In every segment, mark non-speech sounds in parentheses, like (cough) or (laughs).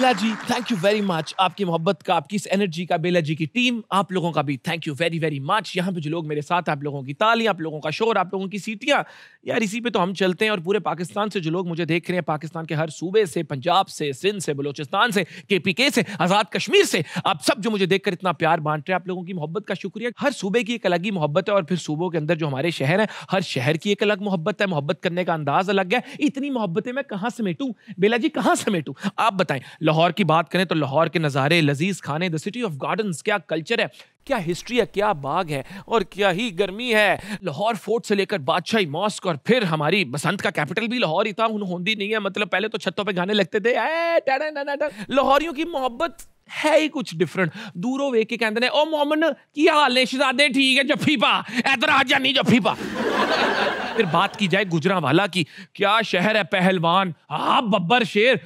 Bela ji thank you very much आपकी मोहब्बत का आपकी इस एनर्जी का बेला जी की टीम आप लोगों का भी thank you very very much यहाँ पे जो लोग मेरे साथ आप लोगों की ताली आप लोगों का शोर आप लोगों की सीटियाँ यार इसी पे तो हम चलते हैं और पूरे पाकिस्तान से जो लोग मुझे देख रहे हैं पाकिस्तान के हर सूबे से पंजाब से सिंध से बलोचिस्तान से के से आज़ाद कश्मीर से आप सब जो मुझे देखकर इतना प्यार बांट रहे हैं आप लोगों की मोहब्बत का शुक्रिया हर सूबे की एक अलग ही मोहब्बत है और फिर सूबों के अंदर जो हमारे शहर हैं हर शहर की एक अलग मोहब्बत है मोहब्बत करने का अंदाज अलग है इतनी मोहब्बतें मैं कहाँ समेटूँ बेला जी कहाँ समेटूँ आप बताएं लाहौर की बात करें तो लाहौर के नज़ारे लजीज खाने द सिटी ऑफ गार्डन क्या कल्चर है क्या हिस्ट्री है क्या बाग है और क्या ही गर्मी है लाहौर फोर्ट से लेकर बादशाही मॉस्क और फिर हमारी बसंत का कैपिटल भी लाहौर ही इतना होंदी नहीं है मतलब पहले तो छतों पे गाने लगते थे लाहौरियों की मोहब्बत है ही कुछ डिफरेंट ਦੂਰੋਂ वे के कहते हैं ओ मोमन की हाल ने शिजादे ठीक है ਜੱਫੀ ਪਾ ਇਧਰ ਆ ਜਾਨੀ ਜੱਫੀ फिर बात की जाए गुजरा वाला की क्या शहर है पहलवान हाँ बब्बर शेर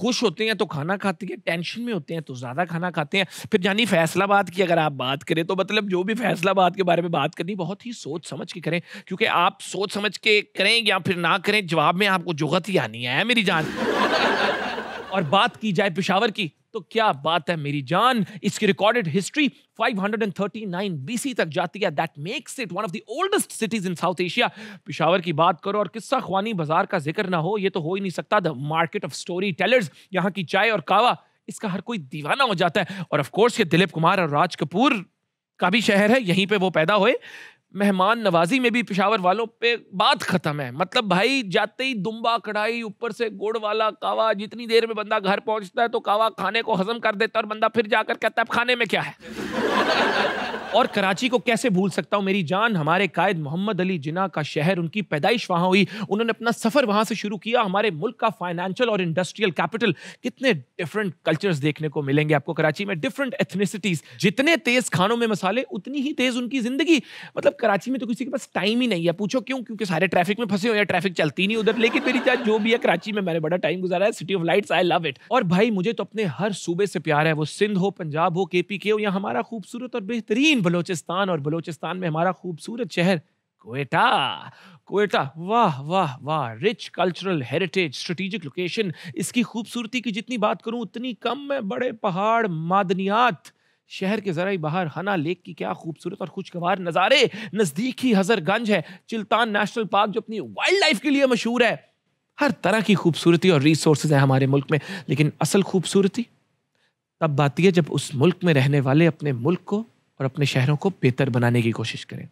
खुश होते हैं तो खाना खाते हैं टेंशन में होते हैं तो ज़्यादा खाना खाते हैं फिर जानी फैसलाबाद की अगर आप बात करें तो मतलब जो भी फैसलाबाद के बारे में बात करनी बहुत ही सोच समझ के करें क्योंकि आप सोच समझ के करें या फिर ना करें जवाब में आपको जुगत ही आनी है मेरी जान (laughs) और बात की जाए पिशावर की तो क्या बात है मेरी जान इसकी रिकॉर्डेड हिस्ट्री 539 बीसी तक जाती है that makes it one of the oldest cities in South Asia Peshawar की बात करो और किस्सा ख्वानी बाजार का जिक्र ना हो ये तो हो ही नहीं सकता the market of storytellers यहाँ की चाय और कावा इसका हर कोई दीवाना हो जाता है और ऑफकोर्स ये दिलीप कुमार और राज कपूर का भी शहर है यहीं पे वो पैदा हुए मेहमान नवाजी में भी पिशावर वालों पे बात खत्म है मतलब भाई जाते ही दुम्बा कढ़ाई ऊपर से गुड़ वाला कावा जितनी देर में बंदा घर पहुंचता है तो कावा खाने को हजम कर देता है और बंदा फिर जाकर कहता है अब खाने में क्या है और कराची को कैसे भूल सकता हूँ मेरी जान हमारे कायद मोहम्मद अली जिना का शहर उनकी पैदाइश वहां हुई उन्होंने अपना सफ़र वहां से शुरू किया हमारे मुल्क का फाइनेंशियल और इंडस्ट्रियल कैपिटल कितने डिफरेंट कल्चर्स देखने को मिलेंगे आपको कराची में डिफरेंट एथनिसिटीज़ जितने तेज़ खानों में मसाले उतनी ही तेज़ उनकी ज़िंदगी मतलब कराची में तो किसी के पास टाइम ही नहीं है पूछो क्यों क्योंकि सारे ट्रैफिक में फंसे हुए हैं ट्रैफिक चलती नहीं उधर लेकिन मेरी चाहे जो भी है कराची में मैंने बड़ा टाइम गुजारा है city of lights I love it और भाई मुझे तो अपने हर सूबे से प्यार है वो सिंध हो पंजाब हो के पी के हो या हमारा खूबसूरत और बेहतरीन बेहतरीन बलोचिस्तान और बलोचिस्तान में हमारा खूबसूरत शहर कोयटा कोयटा वाह वाह वाह rich cultural heritage strategic location इसकी खूबसूरती की जितनी बात करूं उतनी कम में बड़े पहाड़ मादनियात शहर के ज़रा बाहर हना लेक की क्या खूबसूरत और खुशगवार नज़ारे नज़दीक ही हज़रगंज है चिल्तान नेशनल पार्क जो अपनी वाइल्ड लाइफ के लिए मशहूर है हर तरह की खूबसूरती और रिसोर्स है हमारे मुल्क में लेकिन असल खूबसूरती तब आती है जब उस मुल्क में रहने वाले अपने मुल्क को और अपने शहरों को बेहतर बनाने की कोशिश करें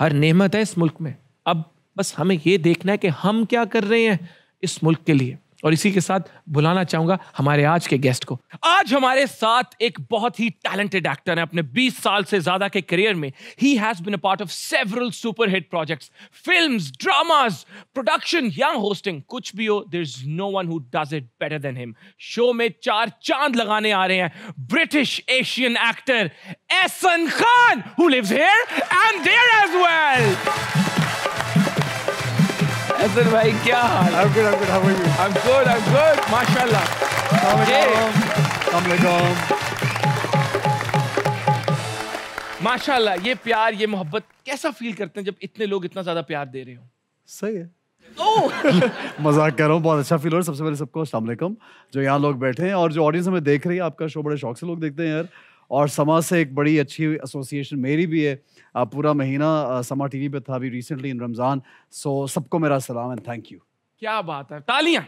हर नेमत है इस मुल्क में अब बस हमें ये देखना है कि हम क्या कर रहे हैं इस मुल्क के लिए और इसी के साथ बुलाना चाहूंगा हमारे आज के गेस्ट को आज हमारे साथ एक बहुत ही टैलेंटेड एक्टर है अपने 20 साल से ज्यादा के करियर में ही has been a part of several super hit projects film dramas production या होस्टिंग कुछ भी हो there is no one who does it better than him show में चार चांद लगाने आ रहे हैं British Asian actor Ahsan Khan who lives here and there as well असर भाई क्या हाल I'm good, I'm good. How are you? I'm good, I'm good. माशाल्लाह माशाल्लाह ये प्यार ये मोहब्बत कैसा फील करते हैं जब इतने लोग इतना ज्यादा प्यार दे रहे हो सही है (laughs) मजाक कर रहा हूँ बहुत अच्छा फील हो रहा है सबसे पहले सबको असलम जो यहाँ लोग बैठे हैं और जो ऑडियंस हमें देख रही है आपका शो बड़े शौक से लोग देखते हैं यार और समा से एक बड़ी अच्छी एसोसिएशन मेरी भी है आ, पूरा महीना समा टीवी पे था अभी रिसेंटली इन रमज़ान सो सबको मेरा सलाम एंड थैंक यू क्या बात है तालियां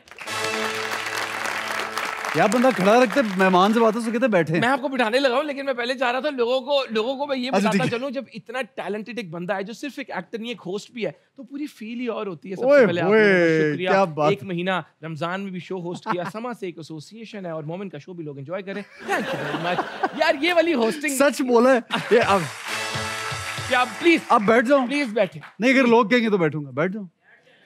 यार बंदा खड़ा रखते मेहमान से बात है बैठे मैं आपको बिठाने लगा हूँ लेकिन मैं पहले जा रहा था लोगों को लोगों को मैं ये अच्छा, बताता चलूँ जब इतना टैलेंटेड एक बंदा है जो सिर्फ एक एक्टर नहीं एक होस्ट भी है तो पूरी फील ही और होती है सबसे पहले आपने शुक्रिया बात? एक महीना रमजान में भी शो होस्ट किया समा से एक एसोसिएशन है और मोमेंट का शो भी लोग एंजॉय करें थैंक यू वेरी मच यार ये वाली होस्टिंग सच बोला है क्या प्लीज आप बैठ जाओ प्लीज बैठे नहीं अगर लोग कहेंगे तो बैठूंगा बैठ जाओ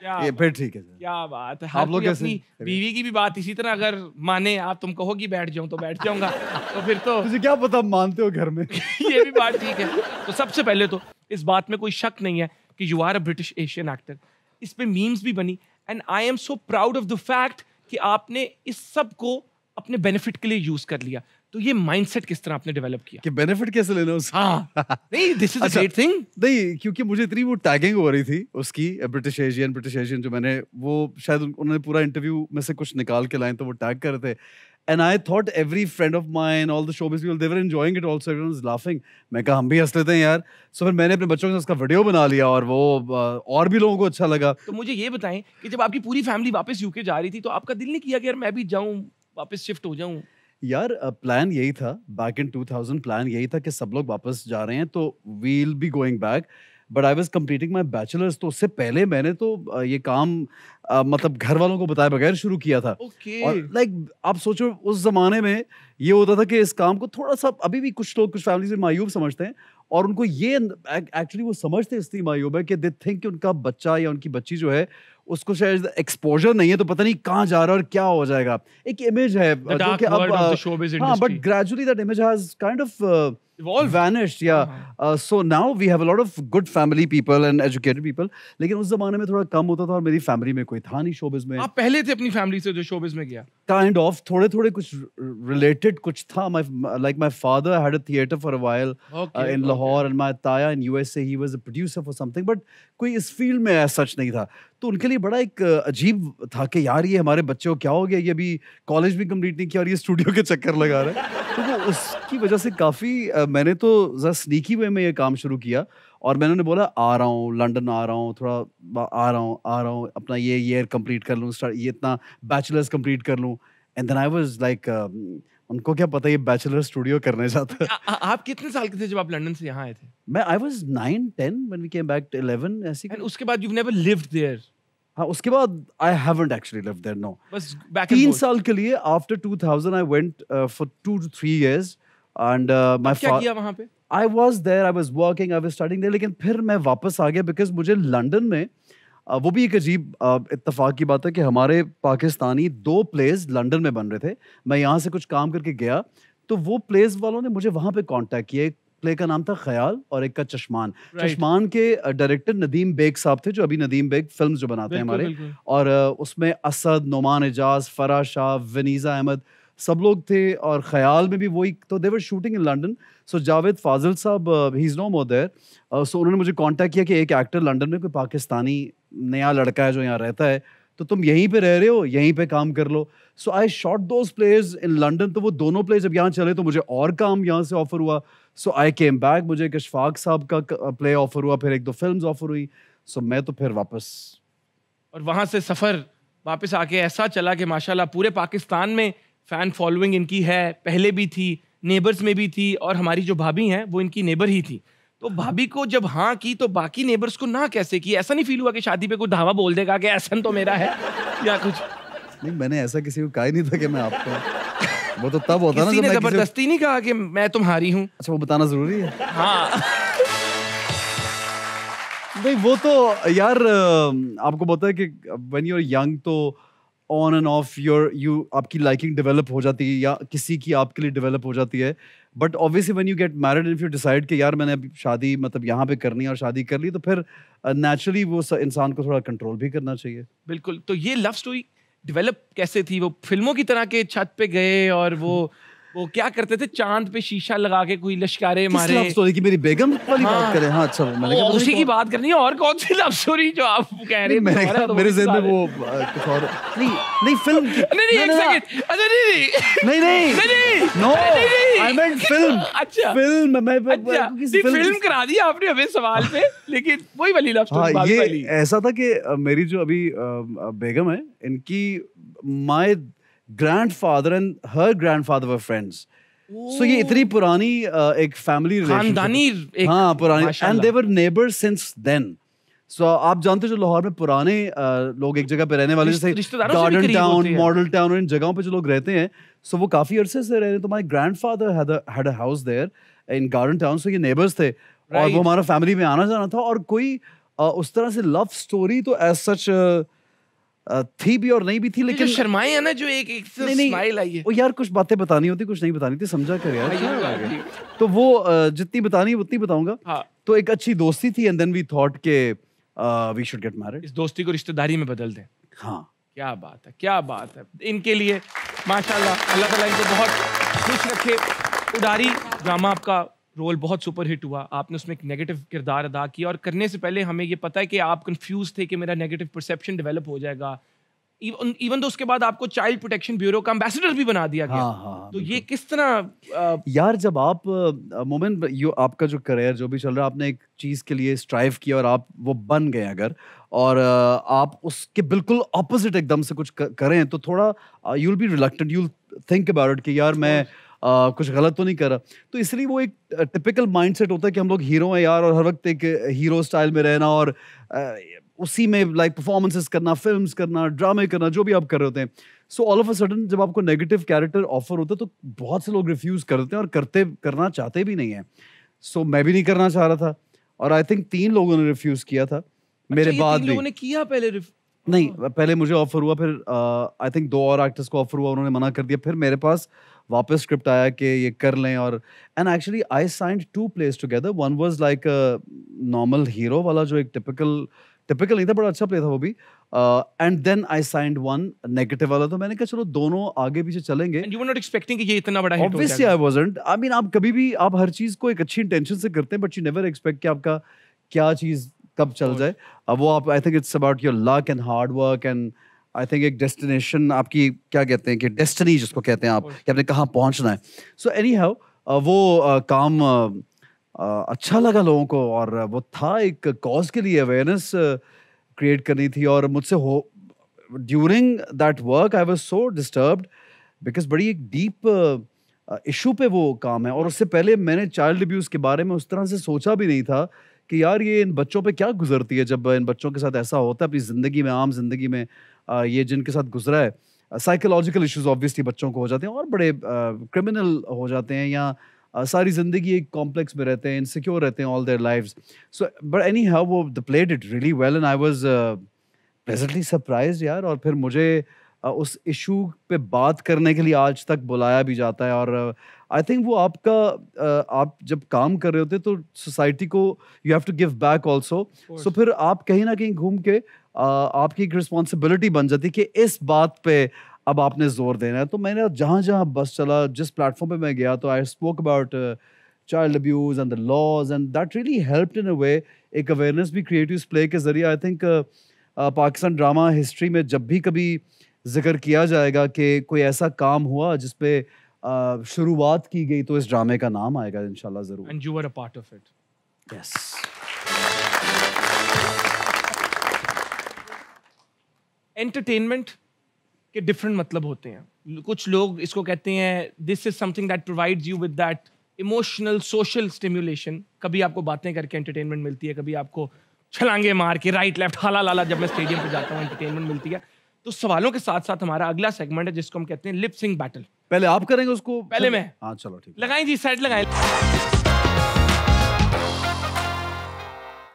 ये फिर ठीक है क्या बात है आप लोग अपनी बीवी की भी बात इसी तरह अगर माने आप तुम कहो कि बैठ जाऊं तो बैठ जाऊंगा तो फिर तो तुझे क्या पता मानते हो घर में (laughs) ये भी बात ठीक है तो सबसे पहले तो इस बात में कोई शक नहीं है कि you are a British Asian actor इस पे मीम्स भी बनी and I am so proud of the fact कि आपने इस सब को अपने बेनिफिट के लिए यूज कर लिया तो ये माइंडसेट किस तरह आपने डेवलप किया कि बेनिफिट कैसे लेना उस हाँ नहीं दिस इज ग्रेट थिंग नहीं क्योंकि मुझे इतनी वो टैगिंग हो रही थी उसकी ब्रिटिश एशियन ब्रिटिश एशियन जो मैंने वो शायद उन्होंने पूरा इंटरव्यू में से कुछ निकाल के लाए तो वो टैग कर रहे थे and I thought every friend of mine all the show biz they were enjoying it also everyone is laughing मैं कहा हम भी हंस लेते हैं यार सो फिर मैंने अपने बच्चों के साथ उसका वीडियो बना लिया और वो और भी लोगों को अच्छा लगा तो मुझे ये बताएं कि जब आपकी पूरी फैमिली वापस यूके जा रही थी तो आपका दिल नहीं किया कि यार मैं भी जाऊँ वापस शिफ्ट हो जाऊँ यार प्लान यही था बैक इन 2000 प्लान यही था कि सब लोग वापस जा रहे हैं तो we'll be going back but I was completing my bachelors तो उससे पहले मैंने तो ये काम मतलब घर वालों को बताए बगैर शुरू किया था okay. और लाइक आप सोचो उस जमाने में ये होता था कि इस काम को थोड़ा सा अभी भी कुछ लोग कुछ फैमिली से मायूब समझते हैं और उनको ये एक्चुअली वो समझते इसलिए मायूब है कि दे थिंक उनका बच्चा या उनकी बच्ची जो है उसको शायद एक्सपोजर नहीं है तो पता नहीं कहाँ जा रहा है और क्या हो जाएगा एक इमेज है जो कि अब uh, हाँ but gradually that image has kind of evolved. vanished yeah uh, -huh. uh, so now we have a lot of good family people and educated people लेकिन उस जमाने में थोड़ा कम होता था और मेरी family में कोई था नहीं showbiz में आप पहले थे अपनी family से जो showbiz में गया Kind of थोड़े थोड़े कुछ related कुछ था My my like father had a theatre for a while okay, uh, in okay. Lahore and my taya in USA he was a producer for something but कोई इस field में ऐसा सच नहीं था तो उनके लिए बड़ा एक अजीब था कि यार ये हमारे बच्चों क्या हो गया ये अभी कॉलेज भी कंप्लीट नहीं किया और ये स्टूडियो के चक्कर लगा रहा है तो वो उसकी वजह से काफ़ी मैंने तो ज़रा स्नीकी वे में ये काम शुरू किया और मैंने उन्हें बोला आ रहा हूँ लंदन आ रहा हूँ थोड़ा आ रहा हूँ आ रहा हूँ अपना ये ईयर कंप्लीट कर लूँ ये इतना बैचलर्स कंप्लीट कर लूँ and then I was like उनको क्या पता ये बैचलर स्टूडियो करने जाता है आप कितने साल के थे जब आप लंदन से यहाँ आए थे मैं I was nine ten one we came back eleven ऐसी उसके बाद यू नेवर लिव्ड देयर हाँ उसके बाद I haven't actually live there no बस तीन साल के लिए after two thousand I went for two two three years and my uh, क्या किया वहां पे I was there I was working I was starting there लेकिन फिर मैं वापस आ गया बिकॉज मुझे लंडन में Uh, वो भी एक अजीब uh, इतफाक की बात है कि हमारे पाकिस्तानी दो प्लेस लंदन में बन रहे थे मैं यहाँ से कुछ काम करके गया तो वो प्लेस वालों ने मुझे वहाँ पे कांटेक्ट किया एक प्ले का नाम था ख्याल और एक का चश्मान right. चश्मान के डायरेक्टर uh, नदीम बेग साहब थे जो अभी नदीम बेग फिल्म्स जो बनाते हैं हमारे बिल्कुल. और uh, उसमें असद नुमान एजाज फरा शाह वनीजा अहमद सब लोग थे और ख्याल में भी वही तो they were shooting in London so Javed Fazil साहब ही इज़ नो मोर सो उन्होंने मुझे कांटेक्ट किया कि एक एक्टर लंडन में कोई पाकिस्तानी नया लड़का है जो यहाँ रहता है तो तुम यहीं पे रह रहे हो यहीं पे काम कर लो so I shot those plays in London तो वो दोनों प्लेज जब यहाँ चले तो मुझे और काम यहाँ से ऑफर हुआ सो आई केम बैक मुझे एक अशफाक साहब का प्ले ऑफर uh, हुआ फिर एक दो फिल्म ऑफर हुई सो मैं तो फिर वापस और वहाँ से सफ़र वापस आके ऐसा चला कि माशाल्लाह पूरे पाकिस्तान में फ़ैन फॉलोइंग इनकी है पहले भी थी नेबर्स में भी थी और हमारी जो भाभी हैं वो इनकी नेबर ही थी तो भाभी को जब हाँ की तो बाकी नेबर्स को ना कैसे की ऐसा नहीं फील हुआ कि शादी पे कोई धावा बोल देगा कि ऐसा तो मेरा है या कुछ नहीं मैंने ऐसा किसी को कहा ही नहीं था कि मैं आपको वो तो तब होता ना जब जबरदस्ती नहीं कहा कि मैं तुम्हारी हूँ अच्छा वो बताना जरूरी है हाँ नहीं वो तो यार आपको पता है कि वेन यू आर यंग तो on and off your you आपकी लाइकिंग डेवलप हो जाती है या किसी की आपके लिए डेवलप हो जाती है but obviously when you get married if you decide कि यार मैंने अभी शादी मतलब यहाँ पे करनी है और शादी कर ली तो फिर नेचुरली uh, वो इंसान को थोड़ा कंट्रोल भी करना चाहिए बिल्कुल तो ये लव स्टोरी डेवलप कैसे थी वो फिल्मों की तरह के छत पे गए और वो वो क्या करते थे चांद पे शीशा लगा के कोई लश्कारे मारे स्टोरी की मेरी बेगम वाली हाँ, बात करें हाँ अच्छा मैंने कहा उसी की बात करनी है और कौन सी लव स्टोरी जो आप कह रहे हैं मेरे तो जहन में वो कुछ और नहीं नहीं फिल्म की नहीं नहीं एक सेकंड अच्छा नहीं नहीं नहीं नहीं नो आई मीन फिल्म अच्छा फिल्म अच्छा। मैं किसी फिल्म करा दी आपने हमें सवाल पे लेकिन वही वाली लव स्टोरी बात वाली ऐसा था कि मेरी जो अभी बेगम है इनकी my grandfather and her grandfather were friends. So, ये इतनी पुरानी एक फैमिली खानदानी हाँ पुरानी and they were neighbours since then so आप जानते हो जो लाहौर में पुराने लोग एक जगह पे रहने वाले जैसे गार्डन टाउन मॉडल टाउन इन जगहों पे जो लोग रहते हैं सो वो काफ़ी अरसे से रह रहे हैं तो my grandfather had a house there in Garden Town so ये नेबर्स थे और वो हमारा फैमिली में आना जाना था और कोई उस तरह से लव स्टोरी तो एज सच थी भी और नहीं भी थी तो लेकिन शर्माई है ना जो एक एक से तो स्माइल आई है वो यार कुछ बातें बतानी होती कुछ नहीं बतानी थी समझा कर यार हाँ, तो वो जितनी बतानी उतनी बताऊंगा हाँ। तो एक अच्छी दोस्ती थी एंड देन वी थॉट के वी शुड गेट मैरिड इस दोस्ती को रिश्तेदारी में बदल दें हाँ क्या बात है क्या बात है इनके लिए माशाल्लाह अल्लाह ताला इनको बहुत खुश रखे उदारी ड्रामा आपका रोल बहुत सुपर हिट हुआ आपने उसमें एक नेगेटिव किरदार अदा किया और करने से पहले हमें ये पता है कि आप कंफ्यूज थे कि मेरा नेगेटिव परसेप्शन डेवलप हो जाएगा इवन तो उसके बाद आपको चाइल्ड प्रोटेक्शन ब्यूरो का एम्बेसडर भी बना दिया गया हाँ, हाँ, हाँ तो ये किस तरह आ... यार जब आप मोमेंट यू आपका जो करियर जो भी चल रहा है आपने एक चीज़ के लिए स्ट्राइव किया और आप वो बन गए अगर और आप उसके बिल्कुल ऑपोजिट एकदम से कुछ करें तो थोड़ा you will be reluctant you will think about it कि यार मैं आ, कुछ गलत तो नहीं कर रहा तो इसलिए वो एक टिपिकल माइंडसेट होता है कि हम लोग हीरो हैं यार और हर वक्त एक हीरो स्टाइल में रहना और आ, उसी में लाइक परफॉर्मेंसेस करना फिल्म करना ड्रामे करना जो भी आप कर रहे होते हैं so all of a sudden जब आपको नेगेटिव कैरेक्टर ऑफर होता है तो बहुत से लोग रिफ्यूज़ कर देते हैं और करते करना चाहते भी नहीं है सो so, मैं भी नहीं करना चाह रहा था और आई थिंक तीन लोगों ने रिफ्यूज़ किया था अच्छा, मेरे बाद लोगों ने किया पहले नहीं हाँ। पहले मुझे ऑफर हुआ फिर आई थिंक दो और एक्टर्स को ऑफर हुआ उन्होंने मना कर दिया फिर मेरे पास वापस स्क्रिप्ट आया कि ये कर लें और and actually I signed two plays together one was like normal hero वाला जो एक टिपिकल टिपिकल नहीं था बड़ा अच्छा प्ले था वो भी and then I signed one negative वाला तो मैंने कहा चलो दोनों आगे पीछे चलेंगे यू नॉट एक्सपेक्टिंग कि ये इतना बड़ा hit I I wasn't mean आप कभी भी आप हर चीज को एक अच्छी इंटेंशन से करते हैं बट यू नेवर एक्सपेक्ट कि आपका क्या चीज कब चल जाए अब वो आप I think it's about your luck and hard work and I think एक डेस्टिनेशन आपकी क्या कहते हैं कि डेस्टनी जिसको कहते हैं आप कि आपने कहाँ पहुँचना है सो एनी हाउ वो uh, काम uh, अच्छा लगा लोगों को और वो था एक कॉज के लिए अवेयरनेस क्रिएट करनी थी और मुझसे हो during that work I was so disturbed because बड़ी एक डीप इशू पे वो काम है और उससे पहले मैंने चाइल्ड अब्यूज़ के बारे में उस तरह से सोचा भी नहीं था कि यार ये इन बच्चों पे क्या गुजरती है जब इन बच्चों के साथ ऐसा होता है अपनी ज़िंदगी में आम जिंदगी में ये जिनके साथ गुजरा है साइकोलॉजिकल इश्यूज ऑब्वियसली बच्चों को हो जाते हैं और बड़े क्रिमिनल हो जाते हैं या Uh, सारी ज़िंदगी एक कॉम्प्लेक्स में रहते हैं इनसिक्योर रहते हैं all their life so but anyhow वो they played it really well and I was presently surprise यार और फिर मुझे uh, उस इशू पे बात करने के लिए आज तक बुलाया भी जाता है और आई uh, थिंक वो आपका uh, आप जब काम कर रहे होते तो सोसाइटी को you have to give back also so फिर आप कहीं ना कहीं घूम के आपकी एक रिस्पॉन्सिबिलिटी बन जाती कि इस बात पे अब आपने जोर देना है तो मैंने जहाँ जहाँ बस चला जिस प्लेटफॉर्म पे मैं गया तो I spoke about child abuse and the laws and that really help in a way एक अवेयरनेस भी क्रिएटिव प्ले के ज़रिए I think Pakistan drama history में जब भी कभी जिक्र किया जाएगा कि कोई ऐसा काम हुआ जिसपे शुरुआत की गई तो इस ड्रामे का नाम आएगा इन ज़रूर and you are a part of it yes entertainment के डिफरेंट मतलब होते हैं कुछ लोग इसको कहते हैं this is something that provides you with that emotional social stimulation कभी आपको बातें करके एंटरटेनमेंट मिलती है कभी आपको छलांगे मार के राइट लेफ्ट हाला लाला जब मैं स्टेडियम पर जाता हूँ एंटरटेनमेंट मिलती है तो सवालों के साथ साथ हमारा अगला सेगमेंट है जिसको हम कहते हैं लिप सिंग बैटल पहले आप करेंगे उसको पहले मैं हाँ चलो ठीक लगाए जी सेट लगाए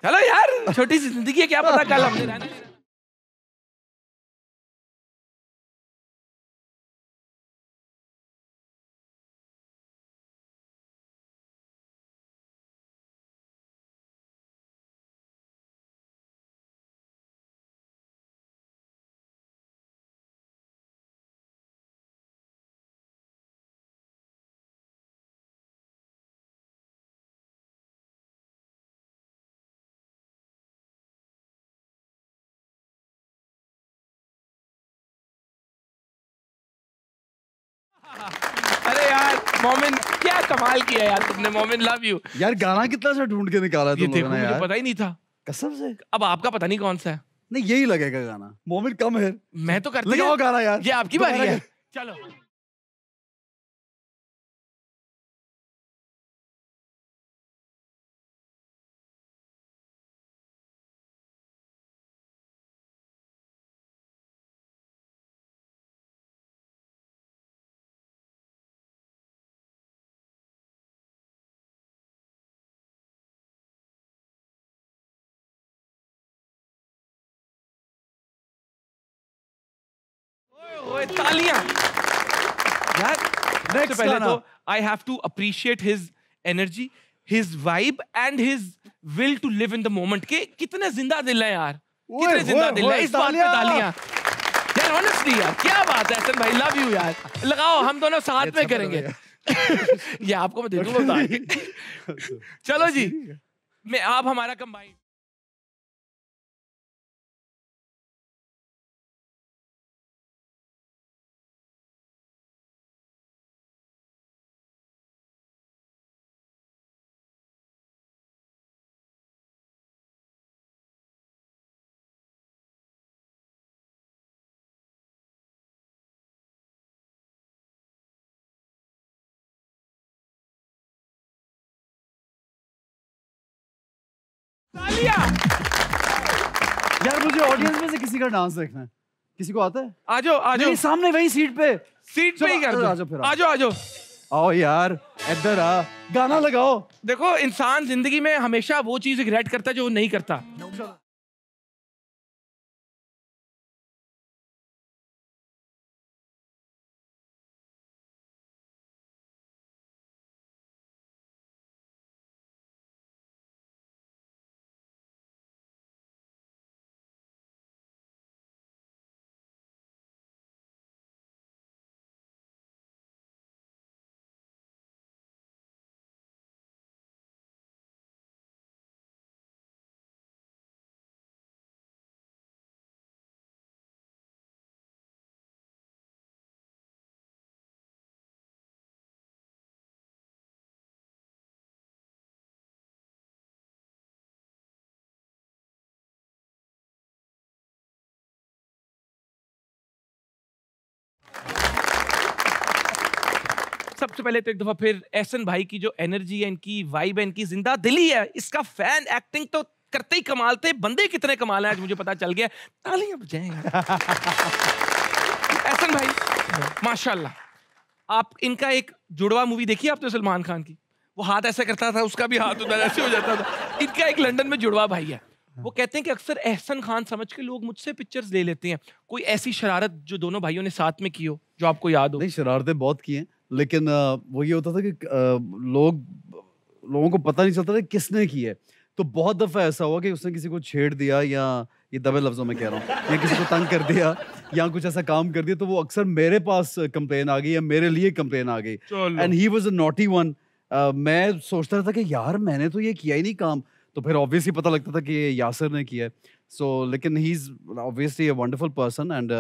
हेलो यार छोटी सी जिंदगी है क्या पता कल हमने मोमिन क्या कमाल किया यार तुमने मोमिन लव यू यार गाना कितना सा ढूंढ के निकाला ये तुम लोगों ने यार पता ही नहीं था कसम से अब आपका पता नहीं कौन सा है नहीं यही लगेगा गाना मोमिन कम है मैं तो करता गाना यार ये आपकी बारी है चलो में तालियां यार पहले तो I have to appreciate his energy his vibe and his will to live in the moment के कितने जिंदा दिल है यार कितने जिंदा दिल है इस बात पे तालियां यार ऑनेस्टली यार क्या बात है भाई लव यू यार लगाओ हम दोनों साथ में करेंगे (laughs) ये आपको मैं दे दूंगा (laughs) (laughs) चलो जी मैं आप हमारा कंबाइंड लिया यार मुझे ऑडियंस में से किसी का डांस देखना है किसी को आता है आज आज सामने वही सीट पे सीट पे ही कर दो फिर आज आज आओ यार इधर आ गाना लगाओ देखो इंसान जिंदगी में हमेशा वो चीज रिग्रेट करता है जो वो नहीं करता सबसे पहले तो एक दफा फिर एहसन भाई की जो एनर्जी है इनकी वाइब है इनकी जिंदा दिली है इसका फैन एक्टिंग तो करते ही कमाल थे बंदे कितने कमाल हैं आज मुझे पता चल गया तालियां बजाएं (laughs) एहसन भाई माशाल्लाह आप इनका एक जुड़वा मूवी देखी आपने तो सलमान खान की वो हाथ ऐसा करता था उसका भी हाथ उधर ऐसे हो जाता था इनका एक लंदन में जुड़वा भाई है वो कहते हैं कि अक्सर एहसन खान समझ के लोग मुझसे पिक्चर्स ले लेते हैं कोई ऐसी शरारत जो दोनों भाइयों ने साथ में की हो जो आपको याद हो नहीं शरारतें बहुत की हैं लेकिन वो ये होता था कि लोग लोगों को पता नहीं चलता था किसने की है तो बहुत दफ़ा ऐसा हुआ कि उसने किसी को छेड़ दिया या ये दबे लफ्ज़ों में कह रहा हूँ या किसी को तंग कर दिया या कुछ ऐसा काम कर दिया तो वो अक्सर मेरे पास कंप्लेन आ गई या मेरे लिए कंप्लेन आ गई and he was a naughty one मैं सोचता था कि यार मैंने तो ये किया ही नहीं काम तो फिर ऑब्वियसली पता लगता था कि ये यासर ने किया है सो so, लेकिन he is obviously a wonderful person and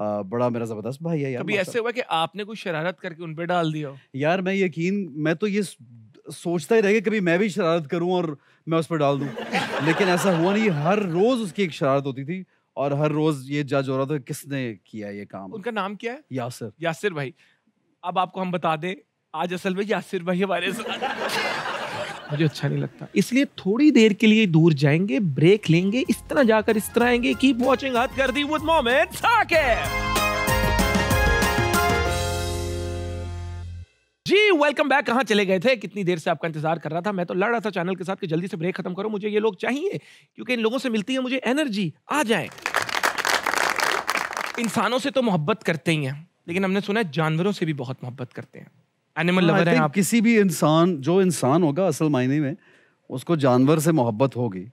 बड़ा मेरा जबरदस्त भाई है यार कभी ऐसे हुआ कि आपने कोई शरारत करके उन पे डाल दिया यार मैं यकीन मैं तो ये सोचता ही रह गया कभी मैं भी शरारत करूं और मैं उस पर डाल दूं (laughs) लेकिन ऐसा हुआ नहीं हर रोज उसकी एक शरारत होती थी और हर रोज ये जज हो रहा था किसने किया ये काम उनका नाम क्या है यासिर यासिर भाई अब आपको हम बता दें आज असल में यासिर भाई हमारे साथ मुझे अच्छा नहीं लगता इसलिए थोड़ी देर के लिए दूर जाएंगे ब्रेक लेंगे इस तरह जाकर इस तरह आएंगे कीप वॉचिंग हद कर दी with Momin Saqib ji welcome back कहाँ चले गए थे कितनी देर से आपका इंतजार कर रहा था मैं तो लड़ रहा था चैनल के साथ कि जल्दी से ब्रेक खत्म करो मुझे ये लोग चाहिए क्योंकि इन लोगों से मिलती है मुझे एनर्जी आ जाए इंसानों से तो मोहब्बत करते ही हैं लेकिन हमने सुना है जानवरों से भी बहुत मोहब्बत करते हैं एनिमल लवर हैं आप किसी भी इंसान जो इंसान होगा असल मायने में उसको जानवर से मोहब्बत होगी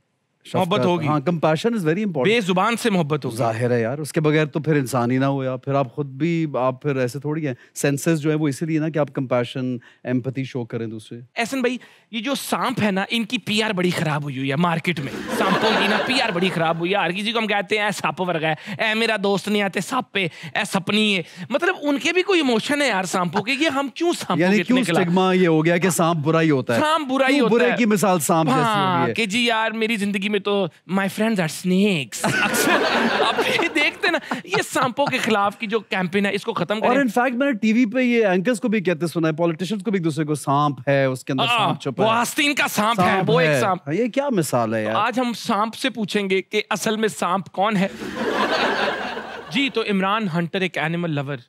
मोहब्बत होगी हाँ कंपैशन इज वेरी इंपॉर्टेंट बेजुबान से मोहब्बत हो जाहिर है यार उसके बगैर तो फिर इंसान ही ना हो या फिर आप खुद भी आप फिर ऐसे थोड़ी हैं सेंसेस जो है वो इसीलिए ना कि आप कंपैशन एम्पति शो करें दूसरे एहसन भाई ये जो सांप है ना इनकी पीआर बड़ी खराब हुई हुई है मार्केट में सांपों की ना पीआर बड़ी खराब हुई है हर किसी को हम कहते हैं सांप वर्गा है ऐ मेरा दोस्त नहीं आते सांप पे ऐ सपनी है मतलब उनके भी कोई इमोशन है यार सांपों के कि हम क्यों सांप यानी क्यों स्टिग्मा ये हो गया कि सांप बुरा ही होता है सांप बुरा ही होता है बुरे की मिसाल सांप जैसी हो हाँ, गई है कि जी यार मेरी जिंदगी में तो माई फ्रेंड्स आर स्नेक्स अक्सर आप ये देखते ना ये सांपों के खिलाफ की जो कैंपेन है इसको खत्म करें और इनफैक्ट मैंने टीवी पे ये एंकर्स को भी कहते सुना है पॉलिटिशियंस को भी एक दूसरे को सांप है उसके अंदर हाँ, सांप छुपा वो आस्तीन का सांप, है वो एक सांप हाँ, ये क्या मिसाल है यार आज हम सांप से पूछेंगे कि असल में सांप कौन है (laughs) जी तो इमरान हंटर एक एनिमल लवर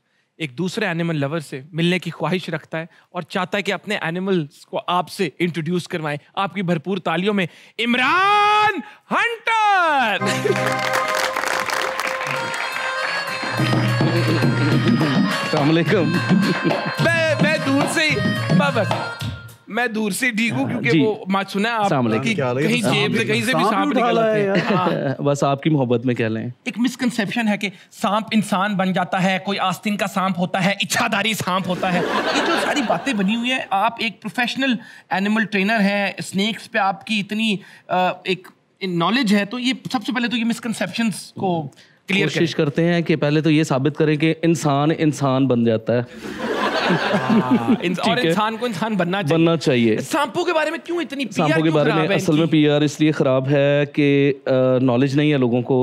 एक दूसरे एनिमल लवर से मिलने की ख्वाहिश रखता है और चाहता है कि अपने एनिमल्स को आपसे इंट्रोड्यूस करवाएं आपकी भरपूर तालियों में इमरान हंटर (laughs) मैं मैं दूर से ही बस मैं दूर से ठीक हूँ हाँ, क्योंकि वो बात सुना आप कि कहीं जेब से कहीं से भी सांप निकल है हाँ। (laughs) बस आपकी मोहब्बत में कह लें एक मिसकंसेप्शन है कि सांप इंसान बन जाता है कोई आस्तीन का सांप होता है इच्छादारी सांप होता है ये जो सारी बातें बनी हुई हैं आप एक प्रोफेशनल एनिमल ट्रेनर हैं स्नेक्स पे आपकी इतनी एक नॉलेज है तो ये सबसे पहले तो ये मिसकनसेप्शन को क्लियर कोशिश करते हैं कि पहले तो ये साबित करें कि इंसान इंसान बन जाता है इंसान को इंसान बनना चाहिए बनना चाहिए सांपों के बारे में क्यों इतनी सांपों के बारे में असल में पीआर इसलिए खराब है कि नॉलेज नहीं है लोगों को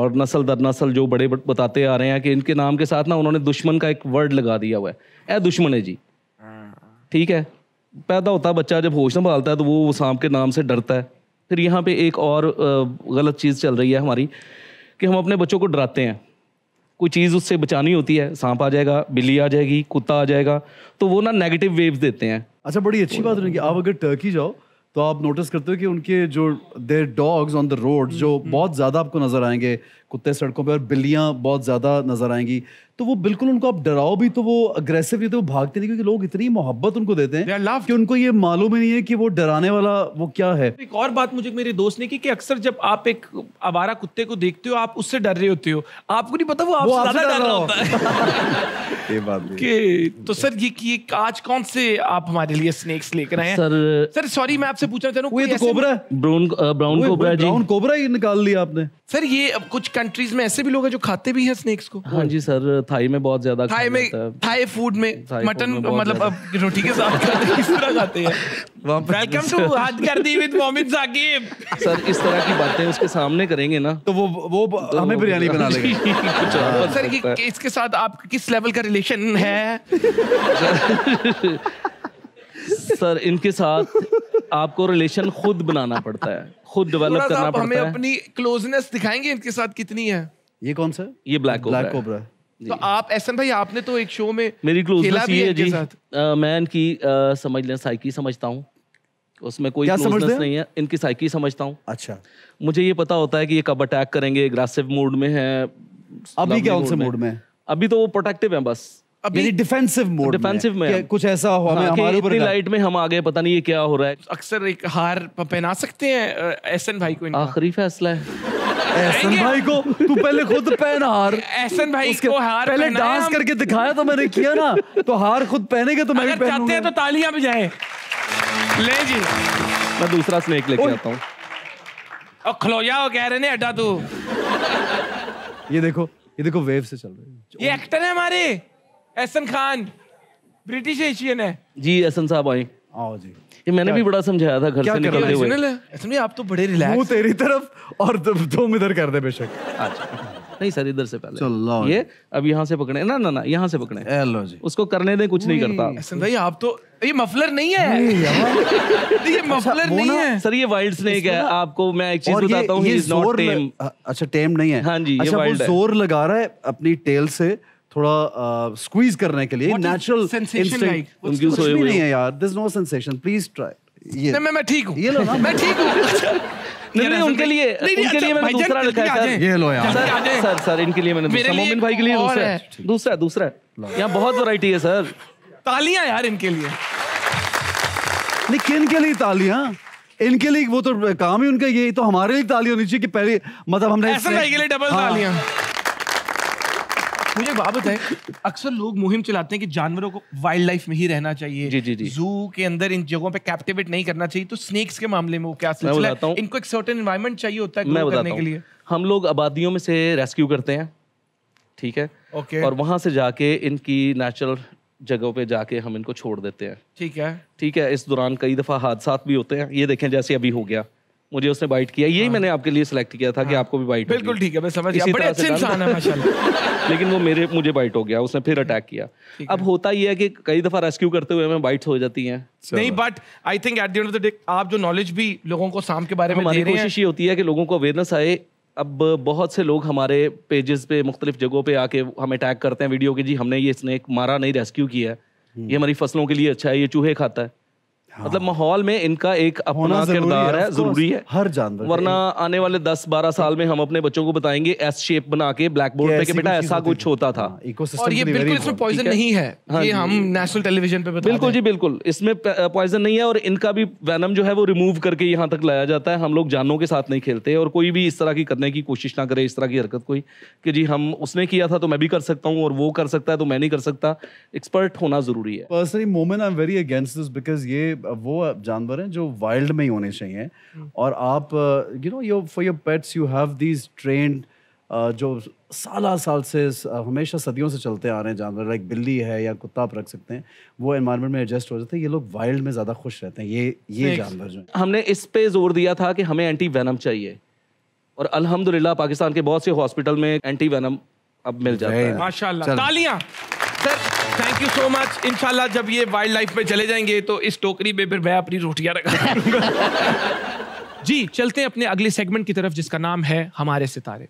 और नस्ल दर नस्ल जो बड़े बताते आ रहे हैं कि इनके नाम के साथ ना उन्होंने दुश्मन का एक वर्ड लगा दिया हुआ है ए दुश्मन है जी ठीक है पैदा होता बच्चा जब होश संभालता है तो वो सांप के नाम से डरता है फिर यहाँ पे एक और गलत चीज़ चल रही है हमारी कि हम अपने बच्चों को डराते हैं कोई चीज़ उससे बचानी होती है सांप आ जाएगा बिल्ली आ जाएगी कुत्ता आ जाएगा तो वो ना नेगेटिव वेव्स देते हैं अच्छा बड़ी अच्छी बात है कि आप अगर टर्की जाओ तो आप नोटिस करते हो कि उनके जो their dogs on the road जो हम्म, हम्म। बहुत ज़्यादा आपको नज़र आएंगे कुत्ते सड़कों पर और बिल्लियाँ बहुत ज़्यादा नज़र आएंगी तो वो बिल्कुल उनको आप डराओ भी तो वो अग्रेसिव नहीं थे वो भागते नहीं क्योंकि लोग इतनी मोहब्बत उनको देते हैं कि उनको ये मालूम ही नहीं है कि वो डराने वाला वो क्या है एक और बात मुझे मेरे दोस्त ने की कि अक्सर जब आप एक आवारा कुत्ते को देखते हो आप उससे डर रहे होते हो आपको नहीं पता वो आपसे ज्यादा डर रहा होता है (laughs) ये बात कि तो सर ये कि आज कौन से आप हमारे लिए स्नेक्स लेकर आए हैं सर सर सॉरी मैं आपसे पूछना चाह रहा हूँ तो कोबरा ब्राउन ब्राउन कोबरा जी ब्राउन कोबरा ही निकाल लिया आपने सर ये अब कुछ कंट्रीज में ऐसे भी लोग हैं जो खाते भी हैं स्नेक्स को हाँ जी सर थाई में बहुत ज्यादा थाई में थाई फूड में मटन मतलब अब रोटी के साथ इस तरह खाते हैं वेलकम टू हाथ कर दी विद मोमिन साकिब सर इस तरह की बातें उसके सामने करेंगे ना तो वो वो तो हमें बिरयानी बना लेंगे (laughs) सर ये इसके साथ आप किस लेवल का रिलेशन है (laughs) सर इनके साथ आपको रिलेशन खुद बनाना पड़ता है खुद डेवलप करना पड़ता हमें है हमें अपनी क्लोजनेस दिखाएंगे इनके साथ कितनी है ये कौन सा ये ब्लैक ब्लैक कोबरा तो आप एहसन भाई आपने तो एक शो में मेरी क्लोजनेस ये है जी आ, मैं इनकी आ, समझ लें साइकी समझता हूँ उसमें कोई क्लोजनेस नहीं है इनकी साइकी समझता हूँ अच्छा मुझे ये पता होता है कि ये कब अटैक करेंगे अग्रेसिव मूड में है अभी क्या उनसे मूड में अभी तो वो प्रोटेक्टिव है बस अभी डिफेंसिव मोड डिफेंसिव में, में कुछ ऐसा हो हाँ, हमारे लाइट में हम पता नहीं ये क्या हो रहा है अक्सर एक हार पहना सकते हैं भाई को आखिरी फैसला है भाई को तू पहले खुद पहन हार भाई को हार पहले डांस करके दिखाया तो मैंने किया ना तो हार खुद तो मैं भी चाहते हैं तो तालियां बजाएं ले जी मैं दूसरा स्नेक लेके आता हूँ और खलोया हो कह रहे ने अड्डा तू ये देखो ये देखो वेव से चल रही है ये एक्टर है हमारे एसन खान ब्रिटिश एशियन है जी एसन साहब आए आओ जी ये मैंने भी बड़ा समझाया था घर से निकलते हुए एसन एहसन आप तो बड़े रिलैक्स मुंह तेरी तरफ और तुम इधर कर दे बेशक अच्छा नहीं सर इधर से पहले ये अब यहाँ से पकड़े ना ना ना यहाँ से पकड़े लो जी उसको करने दे कुछ नहीं करता एसन भाई आप तो ये मफलर नहीं है नहीं (laughs) ये अच्छा, मफलर नहीं है सर ये वाइल्ड स्नेक है आपको मैं एक चीज बताता हूँ अच्छा टेम नहीं है हां जी ये अच्छा, वाइल्ड है जोर लगा रहा है अपनी टेल से थोड़ा स्क्वीज uh, करने के लिए नेचुरल नहीं है यार this no sensation please try ये मैं मैं ठीक ये लो ना मैं ठीक नहीं नहीं उनके लिए उनके अच्छा, लिए मैंने दूसरा रखा है सर ये लो यार सर सर इनके लिए मैंने दूसरा मोमिन भाई के लिए दूसरा दूसरा दूसरा यहाँ बहुत वैरायटी है सर तालियां यार इनके लिए नहीं किन के लिए तालियां इनके लिए वो तो काम ही उनका ये तो हमारे लिए ताली होनी चाहिए कि पहले मतलब हमने ऐसा के लिए डबल हाँ। तालियां मुझे बात बताएं अक्सर लोग मुहिम चलाते हैं कि जानवरों को वाइल्ड लाइफ में ही रहना चाहिए जी जी जी जू के अंदर इन जगहों पे कैप्टिवेट नहीं करना चाहिए तो स्नेक्स के मामले में वो क्या सिलसिला है इनको एक सर्टेन एनवायरनमेंट चाहिए होता है मैं करने के लिए हम लोग आबादियों में से रेस्क्यू करते हैं ठीक है ओके और वहां से जाके इनकी नेचुरल जगहों पे जाके हम इनको छोड़ देते हैं ठीक है ठीक है इस दौरान कई दफ़ा हादसा भी होते हैं ये देखें जैसे अभी हो गया मुझे उसने बाइट किया यही हाँ। मैंने आपके लिए सिलेक्ट किया था हाँ। कि आपको भी बाइट बिल्कुल ठीक है मैं समझ गया बड़े अच्छे इंसान है माशाल्लाह (laughs) लेकिन वो मेरे मुझे बाइट हो गया उसने फिर अटैक किया अब होता ये है कि कई दफा रेस्क्यू करते हुए हमें बाइट्स हो जाती हैं नहीं but I think at the end of the day आप जो नॉलेज भी लोगों को शाम के बारे में दे रहे हैं कोशिश ये होती है कि लोगों को अवेयरनेस आए अब बहुत से लोग हमारे पेजेस पे मुख्तलिफ जगहों पे आके हमें अटैक करते हैं वीडियो के जी हमने ये स्नेक मारा नहीं रेस्क्यू किया ये हम्म। हमारी फसलों के लिए अच्छा है ये चूहे खाता है मतलब माहौल में इनका एक अपना किरदार है जरूरी है हर जानवर वरना आने वाले दस बारह साल में हम अपने बच्चों को बताएंगे एस शेप बना के ब्लैक बोर्ड पे बेटा ऐसा कुछ होता था और ये बिल्कुल इसमें पॉइजन नहीं है ये हाँ हम नेशनल टेलीविजन पे बिल्कुल जी बिल्कुल इसमें पॉइजन नहीं है और इनका भी वैनम जो है वो रिमूव करके यहाँ तक लाया जाता है हम लोग जानों के साथ नहीं खेलते और कोई भी इस तरह की करने की कोशिश ना करे इस तरह की हरकत कोई कि जी हम उसने किया था तो मैं भी कर सकता हूँ और वो कर सकता है तो मैं नहीं कर सकता एक्सपर्ट होना जरूरी है personally Momin I am very against this because ये वो जानवर हैं जो वाइल्ड में ही होने चाहिए और आप you know your for your pets you have these trained जो साल साल से uh, हमेशा सदियों से चलते आ रहे हैं जानवर लाइक बिल्ली है या कुत्ता आप रख सकते हैं वो एनवायरमेंट में एडजस्ट हो जाते हैं ये लोग वाइल्ड में ज़्यादा खुश रहते हैं ये ये जानवर जो हमने इस पे जोर दिया था कि हमें एंटी वैनम चाहिए और अल्हम्दुलिल्लाह पाकिस्तान के बहुत से हॉस्पिटल में एंटी वैनम अब मिल जाता है माशाल्लाह तालियां sir thank you so much इनशाला जब ये वाइल्ड लाइफ में चले जाएंगे तो इस टोकरी में फिर मैं अपनी रोटियां रखा (laughs) जी चलते हैं अपने अगले सेगमेंट की तरफ जिसका नाम है हमारे सितारे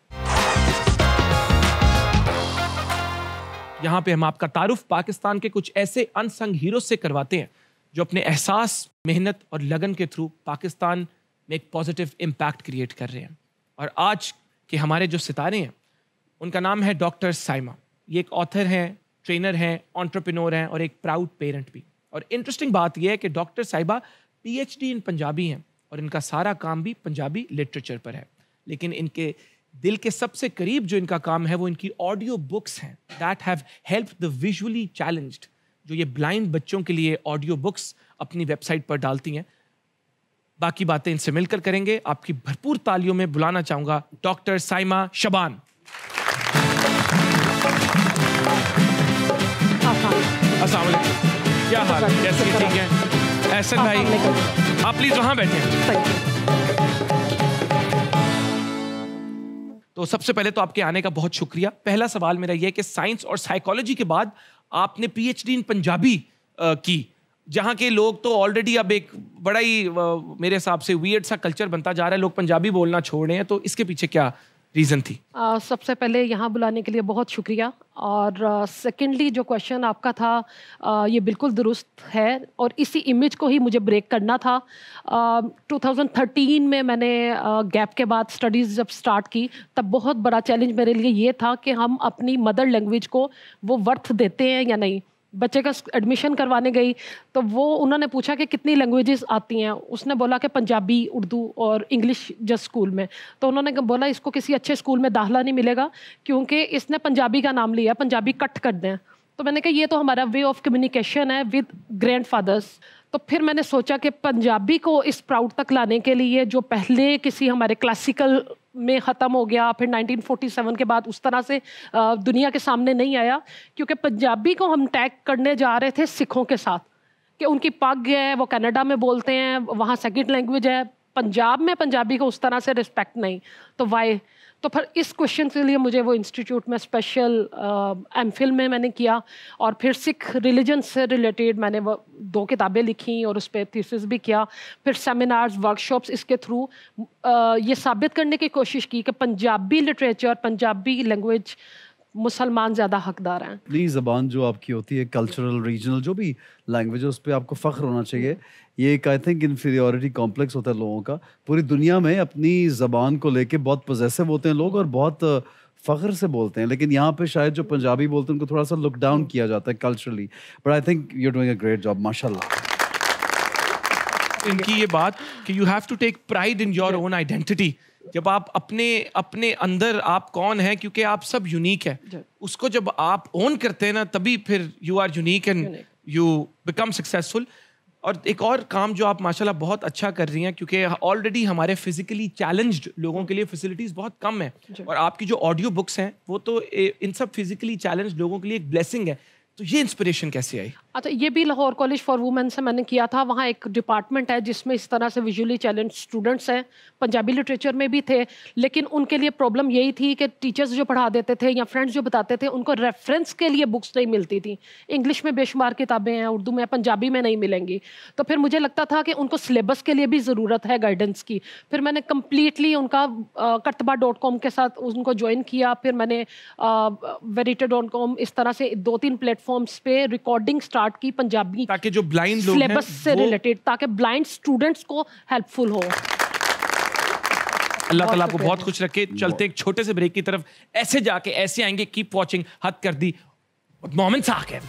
यहाँ पे हम आपका तारुफ पाकिस्तान के कुछ ऐसे अनसंग हीरो से करवाते हैं जो अपने एहसास मेहनत और लगन के थ्रू पाकिस्तान में एक पॉजिटिव इम्पैक्ट क्रिएट कर रहे हैं और आज के हमारे जो सितारे हैं उनका नाम है डॉक्टर साइमा ये एक ऑथर हैं ट्रेनर हैं ऑन्टरप्रिनोर हैं और एक प्राउड पेरेंट भी और इंटरेस्टिंग बात यह है कि डॉक्टर साहिबा पीएचडी इन पंजाबी हैं और इनका सारा काम भी पंजाबी लिटरेचर पर है लेकिन इनके दिल के सबसे करीब जो इनका काम है वो इनकी ऑडियो बुक्स हैं that have help the visually challenged जो ये ब्लाइंड बच्चों के लिए ऑडियो बुक्स अपनी वेबसाइट पर डालती हैं बाकी बातें इनसे मिलकर करेंगे आपकी भरपूर तालियों में बुलाना चाहूँगा डॉक्टर साइमा शबान अस्सलाम वालेकुम क्या हाल कैसे ठीक है एहसन भाई आप प्लीज़ वहां बैठे तो सबसे पहले तो आपके आने का बहुत शुक्रिया पहला सवाल मेरा यह कि साइंस और साइकोलॉजी के बाद आपने पीएचडी इन पंजाबी आ, की जहाँ के लोग तो ऑलरेडी अब एक बड़ा ही आ, मेरे हिसाब से वियर्ड सा कल्चर बनता जा रहा है लोग पंजाबी बोलना छोड़ रहे हैं तो इसके पीछे क्या रीज़न थी uh, सबसे पहले यहाँ बुलाने के लिए बहुत शुक्रिया और सेकेंडली uh, जो क्वेश्चन आपका था uh, ये बिल्कुल दुरुस्त है और इसी इमेज को ही मुझे ब्रेक करना था uh, 2013 में मैंने गैप के बाद स्टडीज़ जब स्टार्ट की तब बहुत बड़ा चैलेंज मेरे लिए ये था कि हम अपनी मदर लैंग्वेज को वो वर्थ देते हैं या नहीं बच्चे का एडमिशन करवाने गई तो वो उन्होंने पूछा कि कितनी लैंग्वेजेस आती हैं उसने बोला कि पंजाबी उर्दू और इंग्लिश जस स्कूल में तो उन्होंने बोला इसको किसी अच्छे स्कूल में दाखिला नहीं मिलेगा क्योंकि इसने पंजाबी का नाम लिया पंजाबी कट कर दें तो मैंने कहा ये तो हमारा वे ऑफ कम्युनिकेशन है विद ग्रैंड फादर्स तो फिर मैंने सोचा कि पंजाबी को इस प्राउड तक लाने के लिए जो पहले किसी हमारे क्लासिकल में ख़त्म हो गया फिर 1947 के बाद उस तरह से दुनिया के सामने नहीं आया क्योंकि पंजाबी को हम टैग करने जा रहे थे सिखों के साथ कि उनकी पग है वो कनाडा में बोलते हैं वहाँ सेकेंड लैंग्वेज है पंजाब में पंजाबी को उस तरह से रिस्पेक्ट नहीं तो वाई तो फिर इस क्वेश्चन के लिए मुझे वो इंस्टीट्यूट में स्पेशल एम फिल में मैंने किया और फिर सिख रिलीजन से रिलेटेड मैंने वो दो किताबें लिखी और उस पर थीसिस भी किया फिर सेमिनार्स वर्कशॉप्स इसके थ्रू uh, ये साबित करने की कोशिश की कि पंजाबी लिटरेचर पंजाबी लैंग्वेज मुसलमान ज़्यादा हकदार हैं अपनी ज़बान जो आपकी होती है कल्चरल रीजनल जो भी लैंग्वेज है उस पर आपको फ़ख्र होना चाहिए ये एक आई थिंक इन्फीरियोरिटी कॉम्प्लेक्स होता है लोगों का पूरी दुनिया में अपनी ज़बान को लेके बहुत पोजेसिव होते हैं लोग और बहुत फ़ख्र से बोलते हैं लेकिन यहाँ पे शायद जो पंजाबी बोलते हैं उनको थोड़ा सा लुक डाउन किया जाता है culturally but I think you doing a great job माशा इनकी ये बात कि you have to take pride in your own identity जब आप अपने अपने अंदर आप कौन है क्योंकि आप सब यूनिक है उसको जब आप ओन करते हैं ना तभी फिर you are unique and you become successful और एक और काम जो आप माशाल्लाह बहुत अच्छा कर रही हैं क्योंकि ऑलरेडी हमारे फिजिकली चैलेंज्ड लोगों के लिए फैसिलिटीज़ बहुत कम है और आपकी जो ऑडियो बुक्स हैं वो तो इन सब फिजिकली चैलेंज लोगों के लिए एक ब्लेसिंग है तो ये इंस्पिरेशन कैसे आई अच्छा ये भी लाहौर कॉलेज फॉर वुमेन से मैंने किया था वहाँ एक डिपार्टमेंट है जिसमें इस तरह से विजुअली चैलेंज स्टूडेंट्स हैं पंजाबी लिटरेचर में भी थे लेकिन उनके लिए प्रॉब्लम यही थी कि टीचर्स जो पढ़ा देते थे या फ्रेंड्स जो बताते थे उनको रेफरेंस के लिए बुक्स नहीं मिलती थी इंग्लिश में बेशुमार किताबें हैं उर्दू में पंजाबी में नहीं मिलेंगी तो फिर मुझे लगता था कि उनको सिलेबस के लिए भी ज़रूरत है गाइडेंस की फिर मैंने कम्प्लीटली उनका करतबा डॉट कॉम के साथ उनको ज्वाइन किया फिर मैंने वेरीटा डॉट कॉम इस तरह से दो तीन प्लेटफॉर्म प्लेटफॉर्म्स पे रिकॉर्डिंग स्टार्ट की पंजाबी ताकि जो ब्लाइंड लोग सिलेबस से रिलेटेड ताकि ब्लाइंड स्टूडेंट्स को हेल्पफुल हो अल्लाह ताला आपको बहुत खुश रखे चलते एक छोटे से ब्रेक की तरफ ऐसे जाके ऐसे आएंगे कीप वॉचिंग हद कर दी मोमिन साहब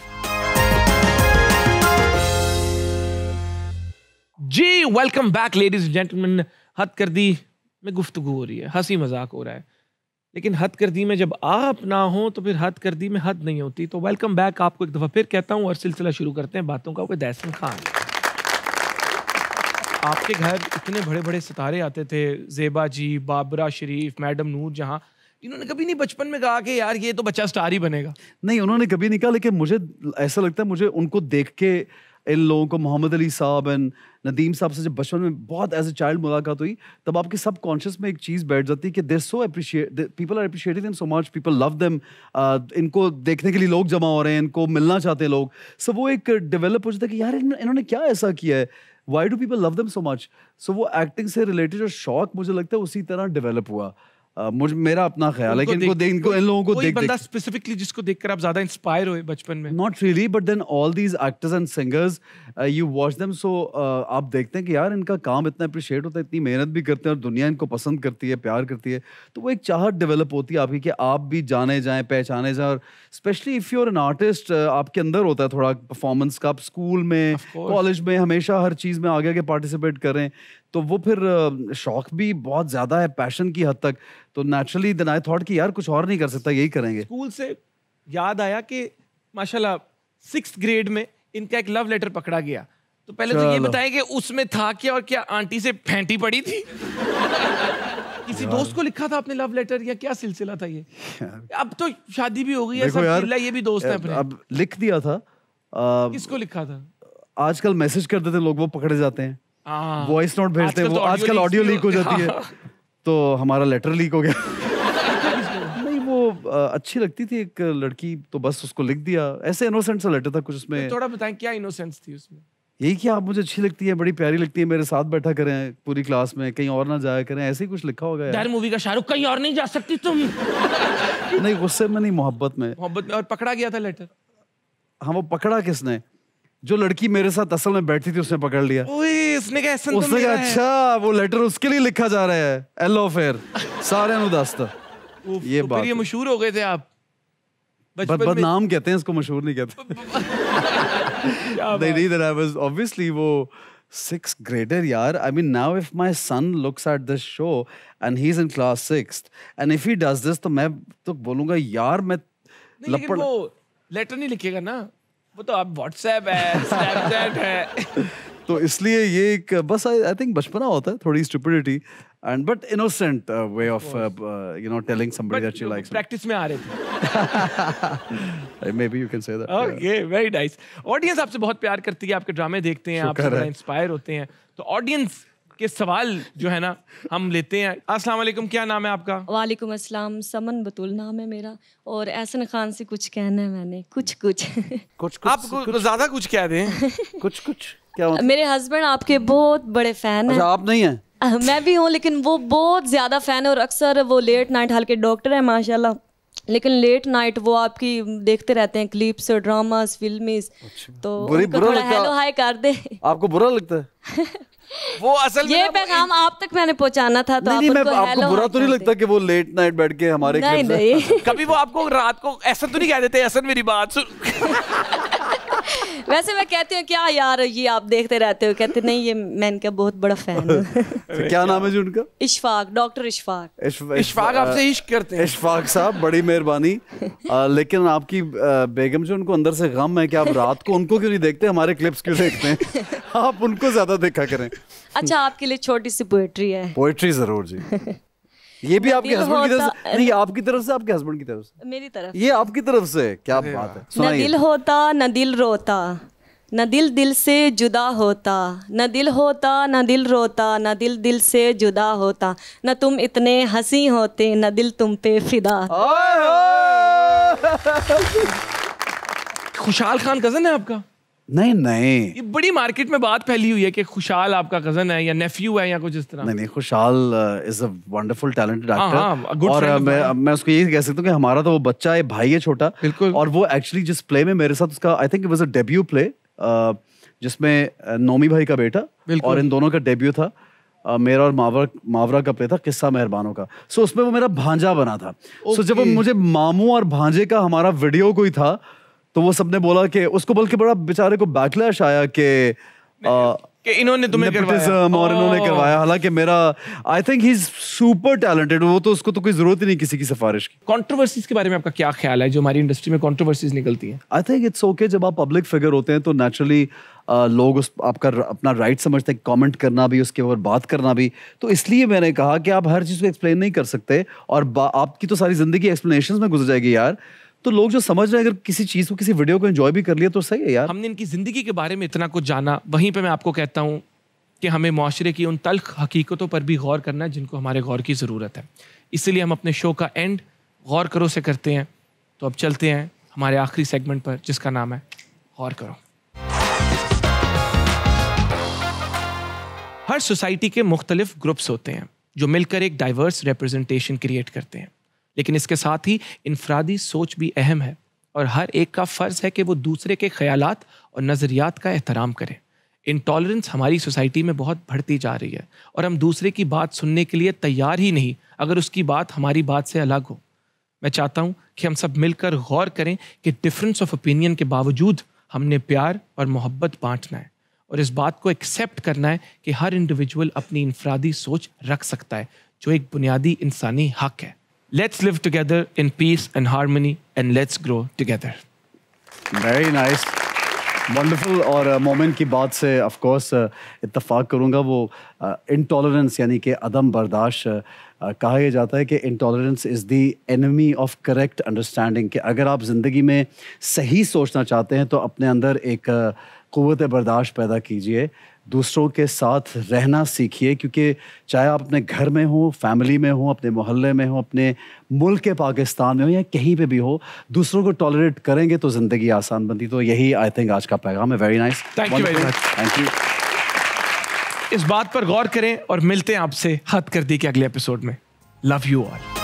ji welcome back ladies and gentleman हद कर दी में गुफ्तगु हो रही है हंसी मजाक हो रहा है लेकिन हद दी में जब आप ना हो तो फिर हद दी में हद नहीं होती तो वेलकम बैक आपको एक दफ़ा फिर कहता हूँ और सिलसिला शुरू करते हैं बातों का विद खान आपके घर इतने बड़े बड़े सितारे आते थे जेबा जी बाबरा शरीफ मैडम नूर जहाँ इन्होंने कभी नहीं बचपन में कहा कि यार ये तो बच्चा स्टार ही बनेगा नहीं उन्होंने कभी नहीं कहा लेकिन मुझे ऐसा लगता है मुझे उनको देख के इन लोगों को मोहम्मद अली साहब एंड नदीम साहब से जब बचपन में बहुत एज ए चाइल्ड मुलाकात हुई तब आपके सब कॉन्शियस में एक चीज़ बैठ जाती है कि there so appreciate people are appreciating them so much people love them इनको देखने के लिए लोग जमा हो रहे हैं इनको मिलना चाहते हैं लोग सब वो एक डेवलप हो जाता है कि यार इन्होंने क्या ऐसा किया है why do people love them so much so वो एक्टिंग से रिलेटेड जो शौक मुझे लगता है उसी तरह डेवलप हुआ मुझ मेरा अपना ख्याल है इनको देख इनको इन लोगों को देख बंदा स्पेसिफिकली जिसको देखकर आप ज्यादा इंस्पायर हुए बचपन में not really but then all these actors and singers you watch them so आप देखते हैं कि यार इनका काम इतना अप्रिशिएट होता है इतनी मेहनत भी करते हैं और दुनिया इनको पसंद करती है प्यार करती है तो वो एक चाहत डेवलप होती है आपकी कि आप भी जाने जाएं पहचाने जाएं और specially if you're an artist आपके अंदर होता है थोड़ा परफॉर्मेंस का आप स्कूल में कॉलेज में हमेशा हर चीज़ में आगे आगे पार्टिसिपेट करें तो वो फिर शौक भी बहुत ज्यादा है पैशन की हद तक तो नेचुरली देन आई थॉट कि यार कुछ और नहीं कर सकता यही करेंगे स्कूल से याद आया कि माशाल्लाह सिक्स ग्रेड में इनका एक लव लेटर पकड़ा गया तो पहले तो ये बताएं कि उसमें था क्या और क्या आंटी से फेंटी पड़ी थी किसी दोस्त को लिखा था अपने लव लेटर या क्या सिलसिला था ये अब तो शादी भी हो गई है ये भी दोस्त है अब लिख दिया था किसको लिखा था आजकल मैसेज करते थे लोग वो पकड़े जाते हैं वॉइस हाँ। नोट भेजते वो तो आजकल ऑडियो लीक हो जाती है हाँ। तो हमारा लेटर लीक हो गया नहीं वो अच्छी लगती थी एक लड़की तो बस उसको लिख दिया ऐसे इनोसेंट सा लेटर था कुछ उसमें तो थोड़ा बताएं क्या इनोसेंस थी उसमें यही कि आप मुझे अच्छी लगती है बड़ी प्यारी लगती है मेरे साथ बैठा करें पूरी क्लास में कहीं और ना जाया करें ऐसे ही कुछ लिखा होगा यार मूवी का शाहरुख कहीं और नहीं जा सकती तुम नहीं गुस्से में नहीं मोहब्बत में मोहब्बत में और पकड़ा गया था लेटर हाँ वो पकड़ा किसने जो लड़की मेरे साथ असल में बैठती थी उसने पकड़ लिया उसने कहा उसने कहा अच्छा वो लेटर उसके लिए लिखा जा रहा है एलो फेर सारे अनुदास्ता (laughs) ये तो बात ये मशहूर हो गए थे आप बद नाम कहते हैं इसको मशहूर नहीं कहते (laughs) (laughs) नहीं नहीं आई वाज ऑब्वियसली वो सिक्स ग्रेडर यार I mean now if my son looks at this show and he is in class six and if he does this तो मैं तो बोलूंगा यार मैं लपड़ लेटर नहीं लिखेगा ना वो तो आप व्हाट्सएप है स्नैपचैट (laughs) है तो इसलिए ये एक बस आई थिंक बचपना होता है थोड़ी stupidity and but innocent way of you know telling somebody that you like practice में आ रहे थे maybe you can say that okay very nice audience आपसे बहुत प्यार करती है आपके ड्रामे देखते हैं आप इंस्पायर होते हैं तो ऑडियंस के सवाल जो है ना हम लेते हैं अस्सलाम वालेकुम क्या नाम है आपका वालेकुम अस्सलाम समन बतूल नाम है मेरा और एहसन खान से कुछ कहना है मैंने कुछ कुछ कुछ आप ज्यादा कुछ कह दें (laughs) कुछ कुछ क्या मेरे हस्बैंड आपके बहुत बड़े फैन हैं अच्छा, आप नहीं हैं (laughs) मैं भी हूँ लेकिन वो बहुत ज्यादा फैन है और अक्सर वो लेट नाइट हल्के डॉक्टर है माशाल्लाह लेकिन लेट नाइट वो आपकी देखते रहते हैं क्लिप्स ड्रामास फिल्मीज तो बुरी, बुरा लगता हेलो हाय कर दे आपको बुरा लगता है (laughs) वो असल ये पैगाम आप तक मैंने पहुंचाना था तो नहीं, आप आपको बुरा तो नहीं लगता कि वो लेट नाइट बैठ के हमारे नहीं, नहीं। (laughs) कभी वो आपको रात को ऐसा तो नहीं कह देते ऐसा मेरी बात सुन (laughs) वैसे मैं कहती हूँ क्या यार ये आप देखते रहते हो कहते नहीं ये मैं इनका बहुत बड़ा फैन हूँ (laughs) क्या नाम है जी उनका इशफाक डॉक्टर इशफाक इशफाक आपसे इश्क करते हैं इशफाक साहब बड़ी मेहरबानी लेकिन आपकी बेगम जो उनको अंदर से गम है कि आप रात को उनको क्यों नहीं देखते हमारे क्लिप्स क्यों देखते हैं (laughs) आप उनको ज्यादा देखा करें अच्छा आपके लिए छोटी सी पोएट्री है पोएट्री जरूर जी (laughs) ये भी आपके हस्बैंड की तरफ से नहीं आपकी तरफ से आपके हस्बैंड की तरफ से मेरी तरफ ये आपकी तरफ से क्या बात है न दिल होता न दिल रोता न दिल दिल से जुदा होता न दिल होता न दिल रोता न दिल दिल से जुदा होता न तुम इतने हंसी होते न दिल तुम पे फिदा खुशहाल खान कजन है आपका नहीं नहीं ये बड़ी मार्केट में बात फैली हुई है कि खुशाल आपका कजन है या नेफ्यू है या कुछ इस तरह नहीं नहीं Khushal is a wonderful talented actor और uh, मैं मैं उसको ये कह सकता हूँ कि हमारा तो वो बच्चा है भाई है छोटा बिल्कुल और वो एक्चुअली जिस प्ले में मेरे साथ उसका I think it was a debut play जिसमें uh, नोमी भाई का बेटा और इन दोनों का डेब्यू था uh, मेरा और मावरा मावरा का प्ले था किस्सा मेहरबानों का सो उसमें वो मेरा भांजा बना था सो जब मुझे मामू और भांजे का हमारा वीडियो कोई था तो वो सबने बोला कि उसको बल्कि बड़ा बेचारे को बैकलैश आया कि कि इन्होंने तुम्हें करवाया और इन्होंने करवाया हालांकि मेरा I think he is super talented वो तो उसको तो कोई जरूरत ही नहीं किसी की सिफारिश की कंट्रोवर्सीज के बारे में आपका क्या ख्याल है जो हमारी इंडस्ट्री में कंट्रोवर्सीज निकलती हैं आई थिंक इट्स ओके जब आप पब्लिक फिगर होते हैं तो नेचुरली लोग उस आपका अपना राइट समझते हैं कमेंट करना भी उसके ऊपर बात करना भी तो इसलिए मैंने कहा कि आप हर चीज़ को एक्सप्लेन नहीं कर सकते और आपकी तो सारी ज़िंदगी एक्सप्लेनेशन में गुजर जाएगी यार तो लोग जो समझ रहे हैं अगर किसी चीज को किसी वीडियो को एंजॉय भी कर लिया तो सही है यार हमने इनकी जिंदगी के बारे में इतना कुछ जाना वहीं पर मैं आपको कहता हूँ कि हमें माशरे की उन तल्ख हकीकतों पर भी गौर करना है जिनको हमारे गौर की ज़रूरत है इसलिए हम अपने शो का एंड गौर करो से करते हैं तो अब चलते हैं हमारे आखिरी सेगमेंट पर जिसका नाम है गौर करो हर सोसाइटी के मुख्तलिफ ग्रुप्स होते हैं जो मिलकर एक डाइवर्स रिप्रेजेंटेशन क्रिएट करते हैं लेकिन इसके साथ ही इनफरादी सोच भी अहम है और हर एक का फ़र्ज़ है कि वो दूसरे के ख्याल और नज़रियात का एहतराम करें इनटॉलरेंस हमारी सोसाइटी में बहुत बढ़ती जा रही है और हम दूसरे की बात सुनने के लिए तैयार ही नहीं अगर उसकी बात हमारी बात से अलग हो मैं चाहता हूँ कि हम सब मिलकर गौर करें कि डिफरेंस ऑफ ओपिनियन के बावजूद हमने प्यार और मोहब्बत बांटना है और इस बात को एक्सेप्ट करना है कि हर इंडिविजुअल अपनी इनफरादी सोच रख सकता है जो एक बुनियादी इंसानी हक है Let's live together in peace and harmony and let's grow together. Very nice. Wonderful और मोमेंट uh, की बात से ऑफ कोर्स uh, इतफाक करूँगा वो इनटॉलरेंस uh, यानी कि अदम बर्दाश्त कहा यह जाता है कि intolerance is the enemy of correct understanding कि अगर आप ज़िंदगी में सही सोचना चाहते हैं तो अपने अंदर एक क़वत बर्दाश्त पैदा कीजिए दूसरों के साथ रहना सीखिए क्योंकि चाहे आप अपने घर में हो फैमिली में हो अपने मोहल्ले में हो अपने मुल्क के पाकिस्तान में हो या कहीं पे भी हो दूसरों को टॉलरेट करेंगे तो ज़िंदगी आसान बनती तो यही आई थिंक आज का पैगाम है very nice thank you thank you इस बात पर गौर करें और मिलते हैं आपसे हद कर दी के अगले एपिसोड में लव यू ऑल